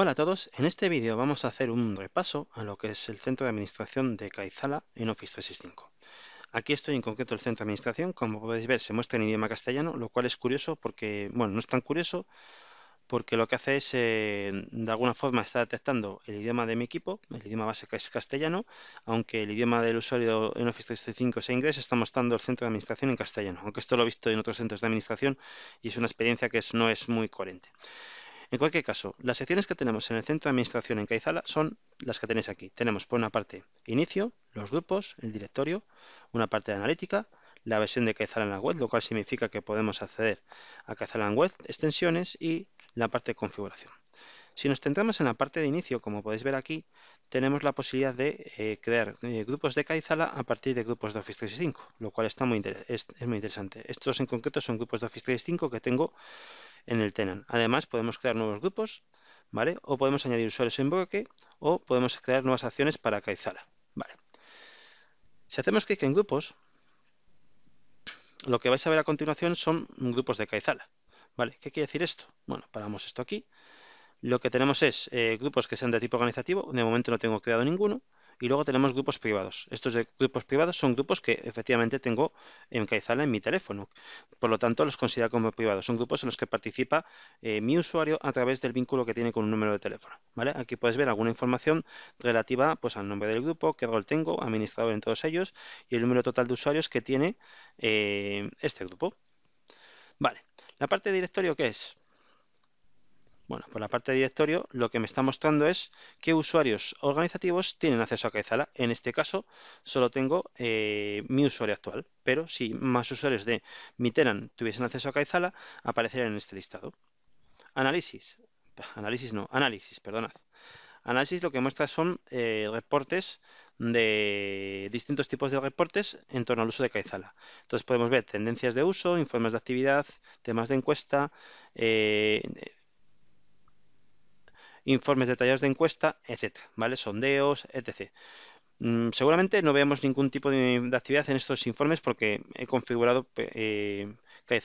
Hola a todos, en este vídeo vamos a hacer un repaso a lo que es el centro de administración de Caizala en Office 365. Aquí estoy en concreto el centro de administración, como podéis ver se muestra en idioma castellano, lo cual es curioso porque, bueno, no es tan curioso porque lo que hace es, eh, de alguna forma, está detectando el idioma de mi equipo, el idioma base que es castellano, aunque el idioma del usuario en Office 365 sea inglés, está mostrando el centro de administración en castellano, aunque esto lo he visto en otros centros de administración y es una experiencia que no es muy coherente. En cualquier caso, las secciones que tenemos en el centro de administración en Caizala son las que tenéis aquí. Tenemos por una parte inicio, los grupos, el directorio, una parte de analítica, la versión de Caizala en la web, lo cual significa que podemos acceder a Caizala en web, extensiones y la parte de configuración. Si nos centramos en la parte de inicio, como podéis ver aquí, tenemos la posibilidad de eh, crear eh, grupos de Caizala a partir de grupos de Office 365, lo cual está muy es, muy interesante. Estos en concreto son grupos de Office 365 que tengo en el Tenant. Además, podemos crear nuevos grupos, ¿vale? O podemos añadir usuarios en bloque, o podemos crear nuevas acciones para Caizala, ¿vale? Si hacemos clic en grupos, lo que vais a ver a continuación son grupos de Caizala. ¿Vale? ¿Qué quiere decir esto? Bueno, paramos esto aquí, lo que tenemos es eh, grupos que sean de tipo organizativo, de momento no tengo creado ninguno, y luego tenemos grupos privados. Estos de grupos privados son grupos que efectivamente tengo encaizada en mi teléfono. Por lo tanto, los considero como privados. Son grupos en los que participa eh, mi usuario a través del vínculo que tiene con un número de teléfono. ¿vale? Aquí puedes ver alguna información relativa pues, al nombre del grupo, qué rol tengo, administrador en todos ellos y el número total de usuarios que tiene eh, este grupo. Vale. ¿La parte de directorio qué es? Bueno, por la parte de directorio lo que me está mostrando es qué usuarios organizativos tienen acceso a Caizala. En este caso solo tengo eh, mi usuario actual, pero si más usuarios de Miteran tuviesen acceso a Caizala, aparecerían en este listado. Análisis. Análisis no, análisis, perdonad. Análisis lo que muestra son eh, reportes de distintos tipos de reportes en torno al uso de Caizala. Entonces podemos ver tendencias de uso, informes de actividad, temas de encuesta, eh, informes detallados de encuesta, etc. ¿Vale? Sondeos, etc. Mm, seguramente no veamos ningún tipo de, actividad en estos informes porque he configurado eh,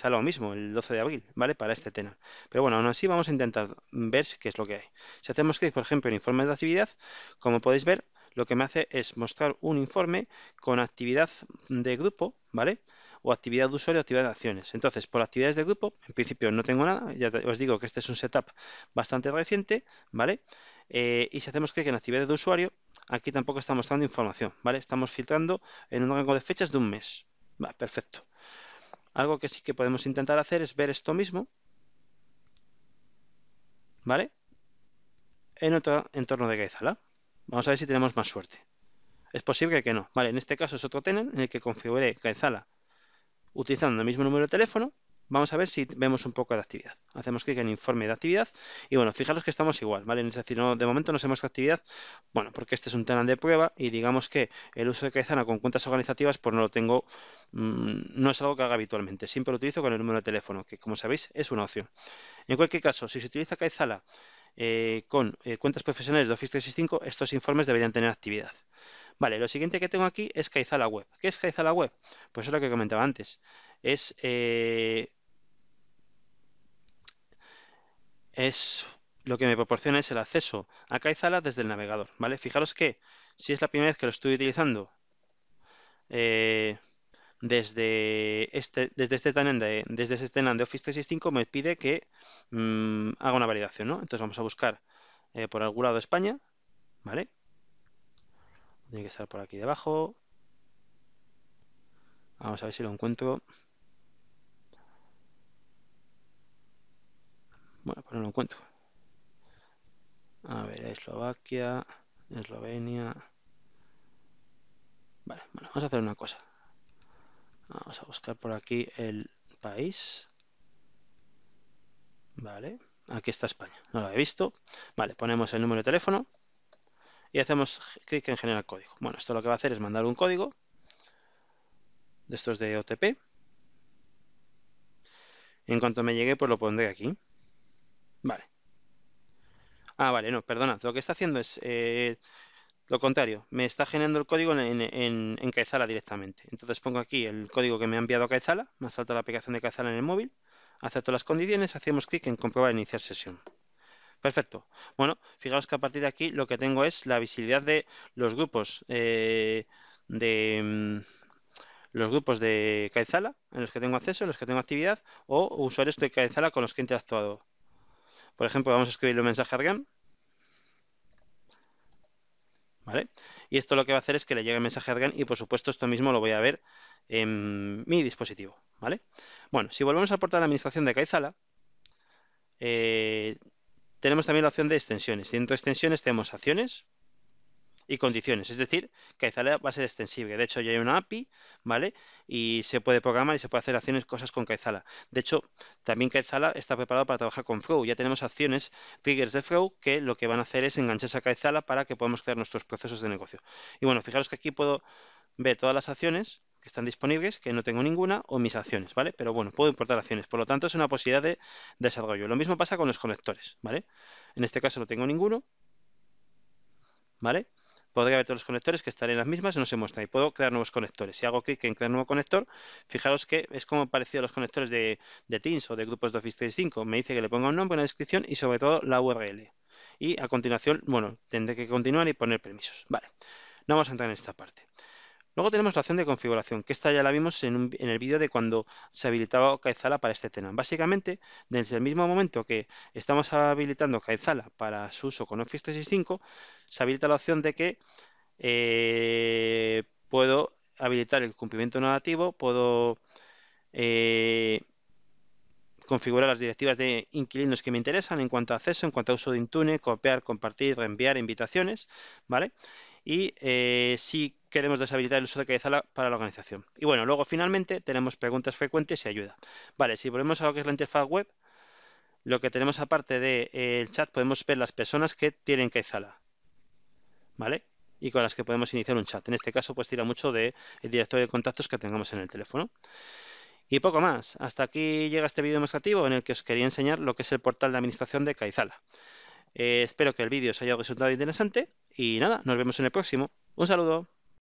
lo mismo, el 12 de abril, ¿vale? Para este tema. Pero bueno, aún así vamos a intentar ver qué es lo que hay. Si hacemos clic, por ejemplo, en informes de actividad, como podéis ver, lo que me hace es mostrar un informe con actividad de grupo, ¿vale? o actividad de usuario, actividad de acciones. Entonces, por actividades de grupo, en principio no tengo nada, ya os digo que este es un setup bastante reciente, ¿vale? Eh, y si hacemos clic en actividades de usuario, aquí tampoco está mostrando información, ¿vale? Estamos filtrando en un rango de fechas de un mes. Va, perfecto. Algo que sí que podemos intentar hacer es ver esto mismo, ¿vale? En otro entorno de Gaizala. Vamos a ver si tenemos más suerte. Es posible que no. Vale, en este caso es otro tenant en el que configure Gaizala utilizando el mismo número de teléfono, vamos a ver si vemos un poco de actividad. Hacemos clic en informe de actividad y bueno, fijaros que estamos igual, ¿vale? Es decir, no, de momento no se qué actividad, bueno, porque este es un tema de prueba y digamos que el uso de Caizana con cuentas organizativas pues no lo tengo, mm, no es algo que haga habitualmente, siempre lo utilizo con el número de teléfono, que como sabéis es una opción. En cualquier caso, si se utiliza Caizala eh, con eh, cuentas profesionales de Office 365, estos informes deberían tener actividad. Vale, lo siguiente que tengo aquí es Kaizala Web. ¿Qué es Kaizala Web? Pues es lo que comentaba antes. Eh, es, lo que me proporciona es el acceso a Kaizala desde el navegador, ¿vale? Fijaros que si es la primera vez que lo estoy utilizando eh, desde este desde este de, desde este de Office 365 me pide que mm, haga una validación, ¿no? Entonces vamos a buscar eh, por algún lado España, ¿vale? Tiene que estar por aquí debajo. Vamos a ver si lo encuentro. Bueno, pues no lo encuentro. A ver, Eslovaquia, Eslovenia. Vale, bueno, vamos a hacer una cosa. Vamos a buscar por aquí el país. Vale, aquí está España. No lo he visto. Vale, ponemos el número de teléfono y hacemos clic en generar código. Bueno, esto lo que va a hacer es mandar un código de estos de OTP. En cuanto me llegue, pues lo pondré aquí. Vale. Ah, vale, no, perdona. Lo que está haciendo es eh, lo contrario. Me está generando el código en, en, directamente. Entonces pongo aquí el código que me ha enviado a Caezala. Me salta la aplicación de Caezala en el móvil. Acepto las condiciones. Hacemos clic en comprobar iniciar sesión. Perfecto. Bueno, fijaos que a partir de aquí lo que tengo es la visibilidad de los grupos eh, de mm, los grupos de Caizala, en los que tengo acceso, en los que tengo actividad o usuarios de Caizala con los que he interactuado. Por ejemplo, vamos a escribirle un mensaje a Argan. Y esto lo que va a hacer es que le llegue el mensaje a Argan y por supuesto esto mismo lo voy a ver en mi dispositivo. ¿Vale? Bueno, si volvemos al portal de administración de Caizala... Eh, tenemos también la opción de extensiones. Dentro de extensiones tenemos acciones y condiciones, es decir, que va a ser extensible. De hecho, ya hay una API, ¿vale? Y se puede programar y se puede hacer acciones, cosas con Caizala. De hecho, también Caizala está preparado para trabajar con Flow. Ya tenemos acciones, triggers de Flow, que lo que van a hacer es engancharse a Caizala para que podamos crear nuestros procesos de negocio. Y bueno, fijaros que aquí puedo ver todas las acciones que están disponibles, que no tengo ninguna, o mis acciones, ¿vale? Pero bueno, puedo importar acciones, por lo tanto es una posibilidad de desarrollo. Lo mismo pasa con los conectores, ¿vale? En este caso no tengo ninguno, ¿vale? Podría haber todos los conectores que estaré en las mismas, no se muestra y puedo crear nuevos conectores. Si hago clic en crear nuevo conector, fijaros que es como parecido a los conectores de, de Teams o de grupos de Office 365. Me dice que le ponga un nombre, una descripción y sobre todo la URL. Y a continuación, bueno, tendré que continuar y poner permisos. Vale, no vamos a entrar en esta parte. Luego tenemos la opción de configuración, que esta ya la vimos en, el vídeo de cuando se habilitaba Caizala para este tema. Básicamente, desde el mismo momento que estamos habilitando Caizala para su uso con Office 365, se habilita la opción de que eh, puedo habilitar el cumplimiento nativo, puedo eh, configurar las directivas de inquilinos que me interesan en cuanto a acceso, en cuanto a uso de Intune, copiar, compartir, reenviar invitaciones, ¿vale? Y eh, si queremos deshabilitar el uso de Kaizala para la organización. Y bueno, luego finalmente tenemos preguntas frecuentes y ayuda. Vale, si volvemos a lo que es la interfaz web, lo que tenemos aparte del eh, chat, podemos ver las personas que tienen Kaizala. ¿Vale? Y con las que podemos iniciar un chat. En este caso, pues tira mucho del de directorio de contactos que tengamos en el teléfono. Y poco más. Hasta aquí llega este vídeo demostrativo en el que os quería enseñar lo que es el portal de administración de Kaizala. Eh, espero que el vídeo os haya resultado interesante y nada, nos vemos en el próximo. Un saludo.